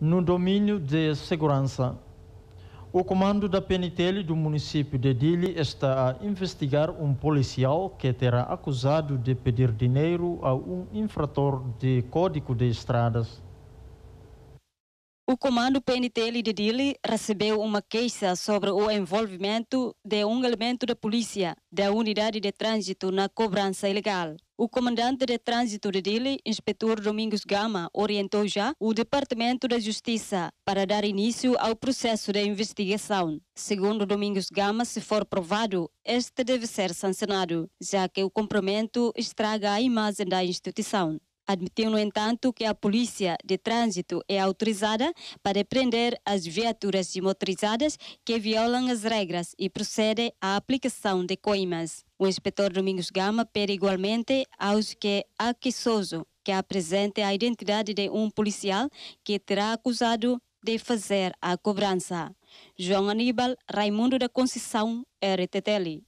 no domínio de segurança. O comando da PNTL do município de Dili está a investigar um policial que terá acusado de pedir dinheiro a um infrator de Código de Estradas. O comando PNTL de Dili recebeu uma queixa sobre o envolvimento de um elemento da polícia da unidade de trânsito na cobrança ilegal. O comandante de trânsito de Dili, inspetor Domingos Gama, orientou já o Departamento da Justiça para dar início ao processo de investigação. Segundo Domingos Gama, se for provado, este deve ser sancionado, já que o comprimento estraga a imagem da instituição. Admitiu, no entanto, que a polícia de trânsito é autorizada para prender as viaturas motorizadas que violam as regras e procede à aplicação de coimas. O inspetor Domingos Gama pede igualmente aos que aquiçoso que apresente a identidade de um policial que terá acusado de fazer a cobrança. João Aníbal, Raimundo da Conceição, RTTL.